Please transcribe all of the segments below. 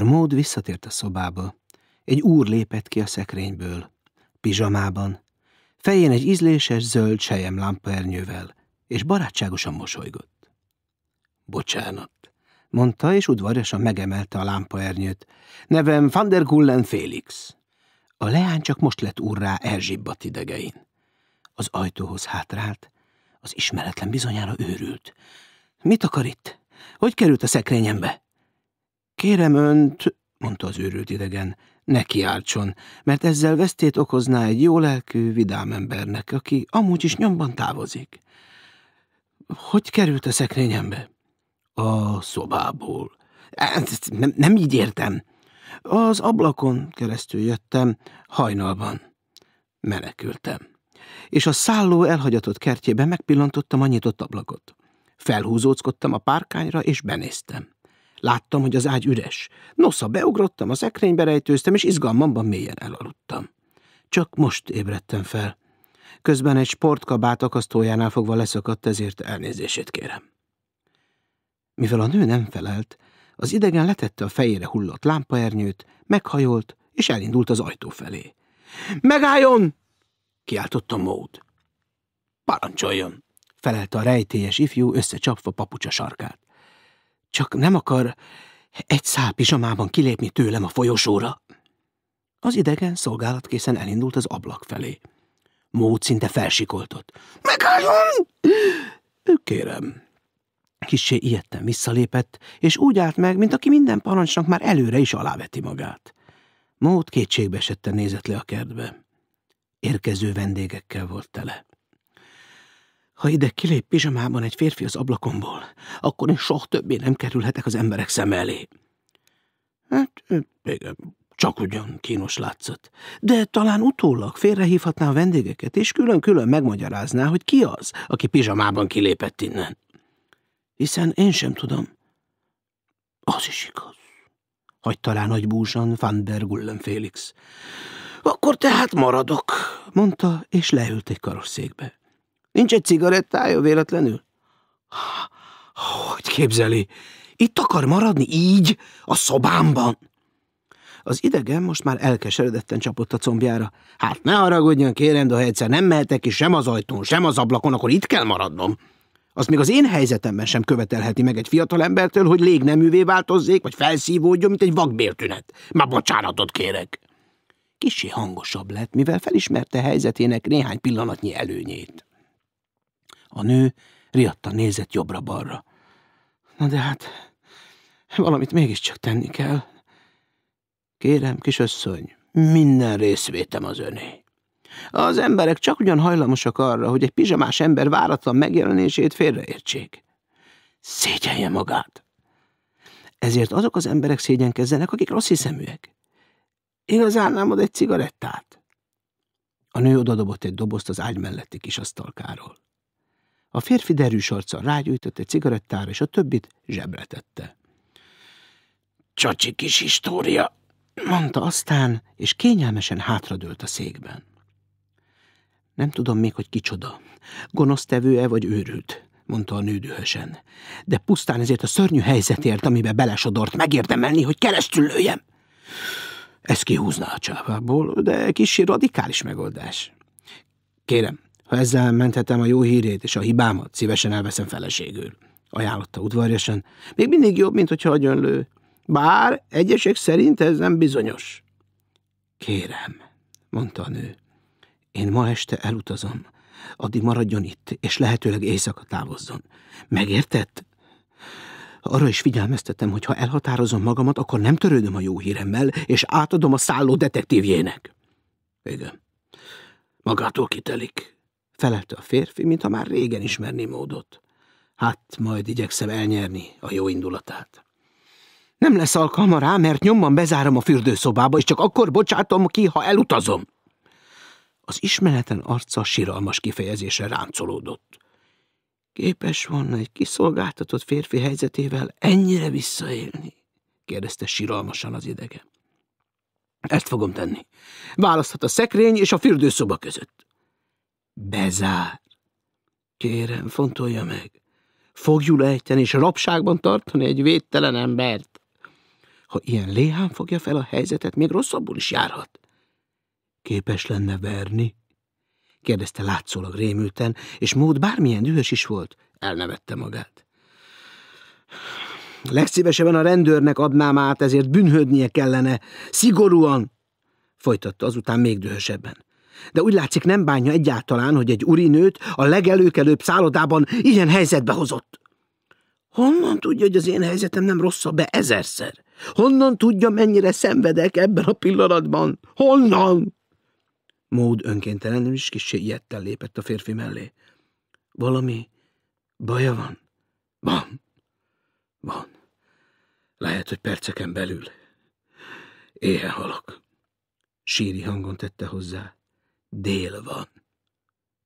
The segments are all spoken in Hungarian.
Amikor Mód visszatért a szobába, egy úr lépett ki a szekrényből, pizsamában, fején egy ízléses zöld sejem lámpaernyővel, és barátságosan mosolygott. Bocsánat, mondta, és udvariasan megemelte a lámpaernyőt. Nevem Van der Gullen Félix. A leány csak most lett úrrá elzsibbadt idegein. Az ajtóhoz hátrált, az ismeretlen bizonyára őrült. Mit akar itt? Hogy került a szekrényembe? Kérem önt, mondta az őrült idegen, ne kiáltson, mert ezzel vesztét okozná egy jó lelkű, vidám embernek, aki amúgy is nyomban távozik. Hogy került a szekrényembe? A szobából. Hát, nem, nem így értem. Az ablakon keresztül jöttem, hajnalban. Menekültem. És a szálló elhagyatott kertjében megpillantottam a nyitott ablakot. Felhúzóckodtam a párkányra, és benéztem. Láttam, hogy az ágy üres. Nosza, beugrottam, a szekrénybe rejtőztem, és izgalmamban mélyen elaludtam. Csak most ébredtem fel. Közben egy sportkabát akasztójánál fogva leszakadt, ezért elnézését kérem. Mivel a nő nem felelt, az idegen letette a fejére hullott lámpaernyőt, meghajolt, és elindult az ajtó felé. – Megálljon! – kiáltotta Mód. – Parancsoljon! – felelte a rejtélyes ifjú, összecsapva papucsa sarkát. Csak nem akar egy szál pizsamában kilépni tőlem a folyosóra. Az idegen szolgálatkészen elindult az ablak felé. Mód szinte felsikoltott. Megálljon! Kérem. Kissé ilyetten visszalépett, és úgy állt meg, mint aki minden parancsnak már előre is aláveti magát. Mód kétségbe esetten nézett le a kertbe. Érkező vendégekkel volt tele. Ha ide kilép pizsamában egy férfi az ablakomból, akkor én soha többé nem kerülhetek az emberek szem elé. Hát, igen, csak ugyan kínos látszott, De talán utólag félrehívhatná a vendégeket, és külön-külön megmagyarázná, hogy ki az, aki pizsamában kilépett innen. Hiszen én sem tudom. Az is igaz. Hagy talán nagy búzsan Van der Gullen Félix. Akkor tehát maradok, mondta, és leült egy karosszékbe. Nincs egy cigarettája véletlenül? Hogy képzeli? Itt akar maradni így, a szobámban? Az idegen most már elkeseredetten csapott a combjára. Hát ne haragudjon, kérem, de ha egyszer nem mehetek ki sem az ajtón, sem az ablakon, akkor itt kell maradnom. Azt még az én helyzetemben sem követelheti meg egy fiatal embertől, hogy légneművé változzék, vagy felszívódjon, mint egy vakbértünet. Már bocsánatot kérek. Kicsi hangosabb lett, mivel felismerte helyzetének néhány pillanatnyi előnyét. A nő riadta nézett jobbra-balra. Na de hát, valamit mégiscsak tenni kell. Kérem, kisasszony, minden részvétem az öné. Az emberek csak ugyan hajlamosak arra, hogy egy pizsamás ember váratlan megjelenését félreértsék. Szégyenje magát! Ezért azok az emberek szégyenkezzenek, akik rossz hiszeműek. Igazán nem ad egy cigarettát? A nő odadobott egy dobozt az ágy melletti kis asztalkáról. A férfi derűs arccal rágyújtott egy cigarettára, és a többit zsebre tette. Csacsi kis história, mondta aztán, és kényelmesen hátradőlt a székben. Nem tudom még, hogy kicsoda. Gonosztevő-e vagy őrült, mondta a nő dühösen. De pusztán ezért a szörnyű helyzetért, amibe belesodort, megérdemelni, hogy keresztül lőjem. Ez kihúzná a csávából, de kicsi radikális megoldás. Kérem, ha ezzel menthetem a jó hírét és a hibámat, szívesen elveszem feleségül, ajánlotta udvarjasan. Még mindig jobb, mint hogyha agyonlő. Bár egyesek szerint ez nem bizonyos. Kérem, mondta a nő, én ma este elutazom. Addig maradjon itt, és lehetőleg éjszaka távozzon. Megértett? Arra is figyelmeztetem, hogy ha elhatározom magamat, akkor nem törődöm a jó híremmel, és átadom a szálló detektívjének. Igen. Magától kitelik, felelte a férfi, mintha már régen ismerné módot. Hát majd igyekszem elnyerni a jó indulatát. Nem lesz alkalma rá, mert nyomban bezárom a fürdőszobába, és csak akkor bocsátom ki, ha elutazom. Az ismeretlen arca siralmas kifejezésre ráncolódott. Képes volna egy kiszolgáltatott férfi helyzetével ennyire visszaélni? kérdezte siralmasan az idegen. Ezt fogom tenni. Választhat a szekrény és a fürdőszoba között bezár. Kérem, fontolja meg. Fogjul ejteni és rabságban tartani egy védtelen embert. Ha ilyen léhán fogja fel a helyzetet, még rosszabbul is járhat. Képes lenne verni? kérdezte látszólag rémülten, és mód bármilyen dühös is volt, elnevette magát. Legszívesebben a rendőrnek adnám át, ezért bűnhődnie kellene, szigorúan, folytatta azután még dühösebben de úgy látszik nem bánja egyáltalán, hogy egy urinőt a legelőkelőbb szállodában ilyen helyzetbe hozott. Honnan tudja, hogy az én helyzetem nem rosszabb be ezerszer? Honnan tudja, mennyire szenvedek ebben a pillanatban? Honnan? Mód önkéntelenül is kicsi ilyettel lépett a férfi mellé. Valami baja van? Van. Van. Lehet, hogy perceken belül. Éhen halok. Síri hangon tette hozzá dél van,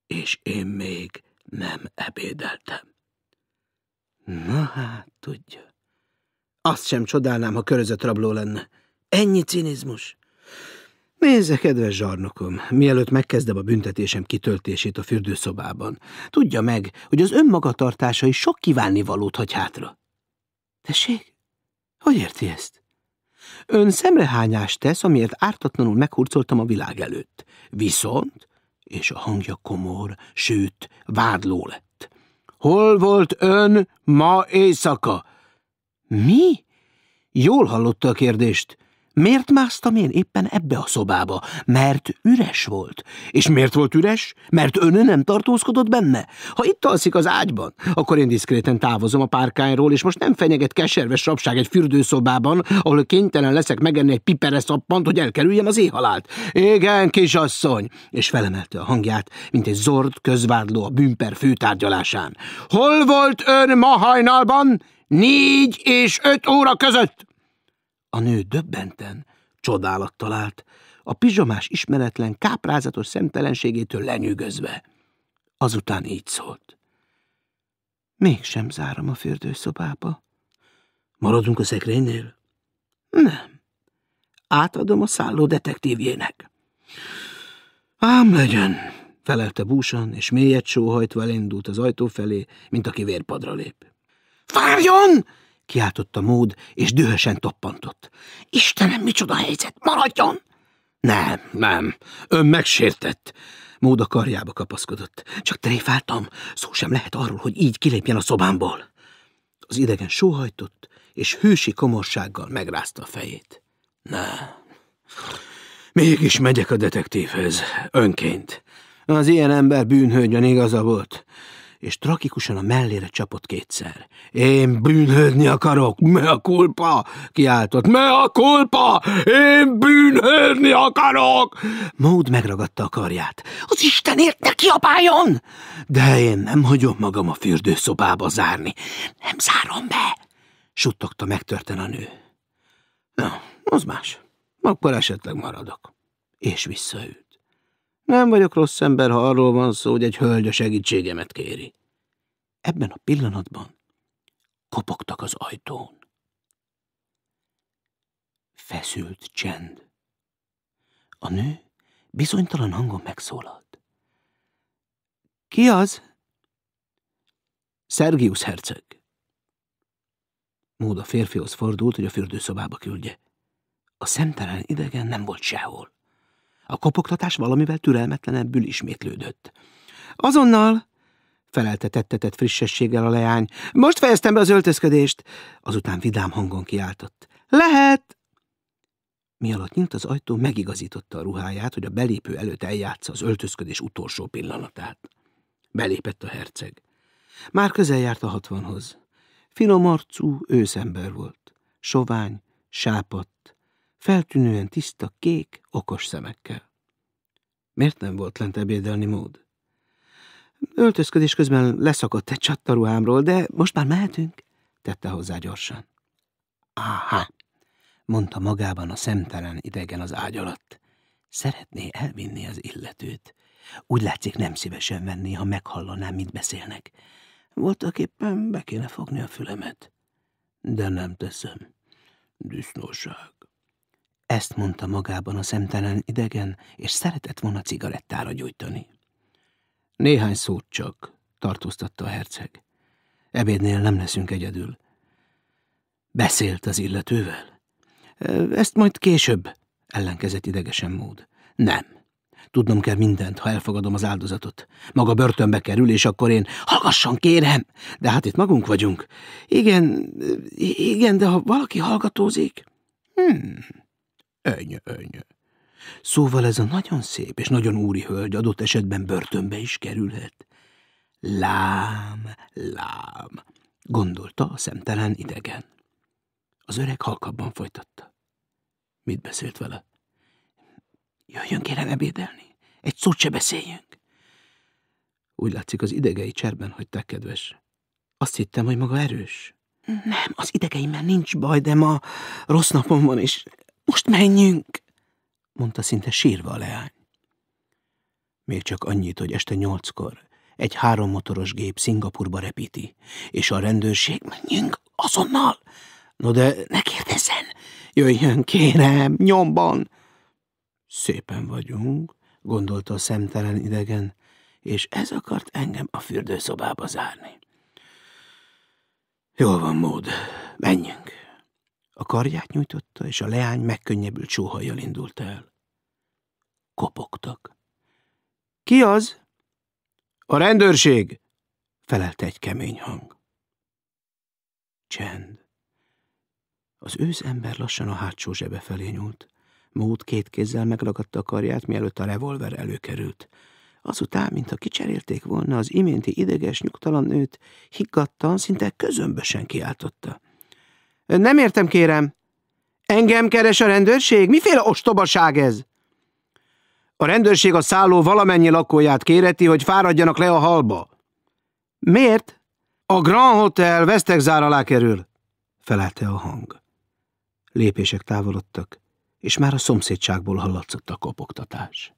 és én még nem ebédeltem. Na hát, tudja. Azt sem csodálnám, ha körözött rabló lenne. Ennyi cinizmus. Nézze, kedves zsarnokom, mielőtt megkezdem a büntetésem kitöltését a fürdőszobában, tudja meg, hogy az önmagatartása is sok kívánnivalót hagy hátra. Tessék? Hogy érti ezt? Ön szemrehányást tesz, amiért ártatlanul meghurcoltam a világ előtt. Viszont, és a hangja komor, sőt, vádló lett. Hol volt ön ma éjszaka? Mi? Jól hallotta a kérdést. Miért másztam én éppen ebbe a szobába? Mert üres volt. És miért volt üres? Mert ön nem tartózkodott benne. Ha itt alszik az ágyban, akkor én diszkréten távozom a párkányról, és most nem fenyeget keserves rabság egy fürdőszobában, ahol kénytelen leszek megenni egy pipere szappant, hogy elkerüljem az éhalált. Igen, kisasszony! És felemelte a hangját, mint egy zord közvádló a bűnper főtárgyalásán. Hol volt ön ma hajnalban? Négy és öt óra között! A nő döbbenten, csodálat talált, a pizsamás ismeretlen, káprázatos szemtelenségétől lenyűgözve. Azután így szólt. Mégsem zárom a fürdőszobába. Maradunk a szekrénynél? Nem. Átadom a szálló detektívjének. Ám legyen, felelte búsan, és mélyet sóhajtva elindult az ajtó felé, mint aki vérpadra lép. Várjon! kiáltotta Mód, és dühösen toppantott. Istenem, micsoda helyzet! Maradjon! Nem, nem, ön megsértett. Mód a karjába kapaszkodott. Csak tréfáltam, szó sem lehet arról, hogy így kilépjen a szobámból. Az idegen sóhajtott, és hősi komorsággal megrázta a fejét. Ne. Mégis megyek a detektívhez, önként. Az ilyen ember bűnhődjön igaza volt és trakikusan a mellére csapott kétszer. Én bűnhődni akarok, me a kulpa, kiáltott, me a kulpa, én bűnhődni akarok. Mód megragadta a karját. Az Istenért ne kiabáljon! De én nem hagyom magam a fürdőszobába zárni. Nem zárom be, suttogta megtörten a nő. Na, az más. Akkor esetleg maradok. És visszaült. Nem vagyok rossz ember, ha arról van szó, hogy egy hölgy a segítségemet kéri. Ebben a pillanatban kopogtak az ajtón. Feszült csend. A nő bizonytalan hangon megszólalt. Ki az? Szergius herceg. Móda férfihoz fordult, hogy a fürdőszobába küldje. A szemtelen idegen nem volt sehol. A kopogtatás valamivel türelmetlenebbül ismétlődött. Azonnal, felelte tettetett frissességgel a leány, most fejeztem be az öltözködést, azután vidám hangon kiáltott. Lehet! Mi alatt nyílt az ajtó, megigazította a ruháját, hogy a belépő előtt eljátsza az öltözködés utolsó pillanatát. Belépett a herceg. Már közel járt a hatvanhoz. Finom arcú őszember volt. Sovány, sápadt, feltűnően tiszta, kék, okos szemekkel. Miért nem volt lent ebédelni mód? Öltözködés közben leszakadt egy csattaruhámról, de most már mehetünk, tette hozzá gyorsan. Áhá, mondta magában a szemtelen idegen az ágy alatt. Szeretné elvinni az illetőt. Úgy látszik nem szívesen venni, ha meghallaná, mit beszélnek. Voltak éppen be kéne fogni a fülemet. De nem teszem. Disznóság. Ezt mondta magában a szemtelen idegen, és szeretett volna cigarettára gyújtani. Néhány szót csak, tartóztatta a herceg. Ebédnél nem leszünk egyedül. Beszélt az illetővel? Ezt majd később, ellenkezett idegesen mód. Nem. Tudnom kell mindent, ha elfogadom az áldozatot. Maga börtönbe kerül, és akkor én... Hallgasson, kérem! De hát itt magunk vagyunk. Igen, igen, de ha valaki hallgatózik... Hmm... Öny, öny. Szóval ez a nagyon szép és nagyon úri hölgy adott esetben börtönbe is kerülhet. Lám, lám, gondolta a szemtelen idegen. Az öreg halkabban folytatta. Mit beszélt vele? Jöjjön kérem ebédelni, egy szót se beszéljünk. Úgy látszik, az idegei cserben hagyták, kedves. Azt hittem, hogy maga erős. Nem, az idegeimmel nincs baj, de ma rossz napom van, és most menjünk, mondta szinte sírva a leány. Még csak annyit, hogy este nyolckor egy hárommotoros gép Szingapurba repíti, és a rendőrség menjünk azonnal. No de ne kérdezzen, jöjjön kérem, nyomban. Szépen vagyunk, gondolta a szemtelen idegen, és ez akart engem a fürdőszobába zárni. Jól van, mód, menjünk karját nyújtotta, és a leány megkönnyebbült sóhajjal indult el. Kopogtak. – Ki az? – A rendőrség! – felelte egy kemény hang. Csend. Az ősz ember lassan a hátsó zsebe felé nyúlt. Mód két kézzel megragadta a karját, mielőtt a revolver előkerült. Azután, mintha kicserélték volna, az iménti ideges, nyugtalan nőt higgadtan, szinte közömbösen kiáltotta. Nem értem, kérem. Engem keres a rendőrség? Miféle ostobaság ez? A rendőrség a szálló valamennyi lakóját kéreti, hogy fáradjanak le a halba. Miért? A Grand Hotel vesztegzár alá kerül, felelte a hang. Lépések távolodtak, és már a szomszédságból hallatszott a kopogtatás.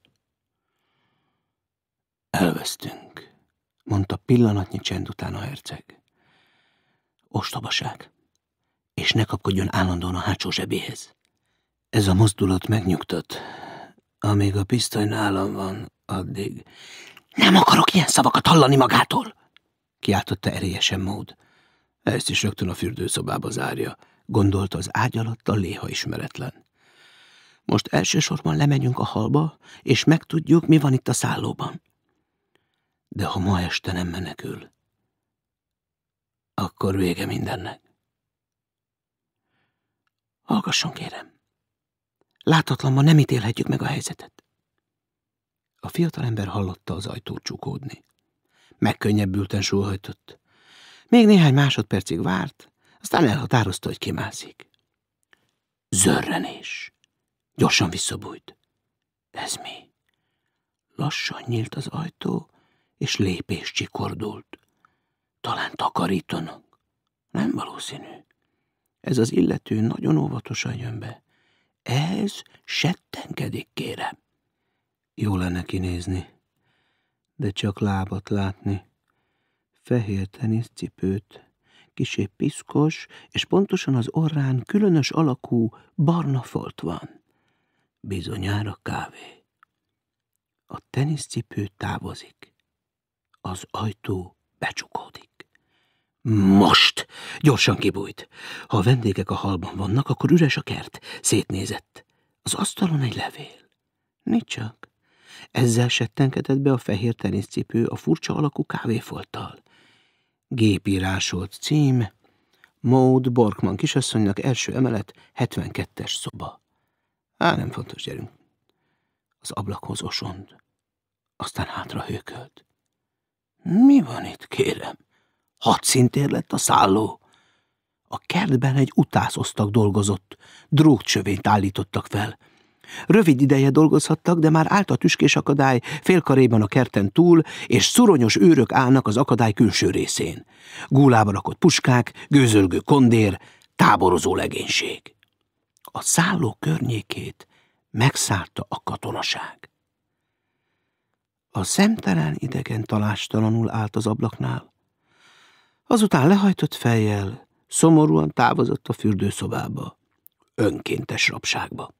Elvesztünk, mondta pillanatnyi csend után a herceg. Ostobaság és ne kapkodjon állandóan a hátsó zsebéhez. Ez a mozdulat megnyugtat. Amíg a pisztoly nálam van, addig... Nem akarok ilyen szavakat hallani magától! Kiáltotta erélyesen Mód. Ezt is rögtön a fürdőszobába zárja, gondolta az ágy alatt a léha ismeretlen. Most elsősorban lemegyünk a halba, és megtudjuk, mi van itt a szállóban. De ha ma este nem menekül, akkor vége mindennek. Hallgasson, kérem. Láthatatlanban nem ítélhetjük meg a helyzetet. A fiatalember hallotta az ajtót csukódni. Megkönnyebbülten sóhajtott. Még néhány másodpercig várt, aztán elhatározta, hogy kimászik. Zörrenés. Gyorsan visszabújt. Ez mi? Lassan nyílt az ajtó, és lépés csikordult. Talán takarítanak. Nem valószínű. Ez az illető nagyon óvatosan jön be. Ez settenkedik, kérem. Jó lenne kinézni, de csak lábat látni. Fehér teniszcipőt, kisé piszkos, és pontosan az orrán különös alakú barna folt van. Bizonyára kávé. A teniszcipő távozik. Az ajtó becsukódik. Most! Gyorsan kibújt. Ha a vendégek a halban vannak, akkor üres a kert. Szétnézett. Az asztalon egy levél. Nincs csak. Ezzel settenkedett be a fehér teniszcipő a furcsa alakú kávéfolttal. Gépírásolt cím, Maud Borkman kisasszonynak első emelet, 72-es szoba. Á, nem fontos, gyerünk. Az ablakhoz osond. Aztán hátra hőkölt. Mi van itt, kérem? Hat szintér lett a szálló. A kertben egy utászoztak dolgozott, drótcsövényt állítottak fel. Rövid ideje dolgozhattak, de már állt a tüskés akadály félkarében a kerten túl, és szuronyos őrök állnak az akadály külső részén. Gúlába rakott puskák, gőzölgő kondér, táborozó legénység. A szálló környékét megszállta a katonaság. A szemtelen idegen talástalanul állt az ablaknál, Azután lehajtott fejjel, szomorúan távozott a fürdőszobába, önkéntes rabságba.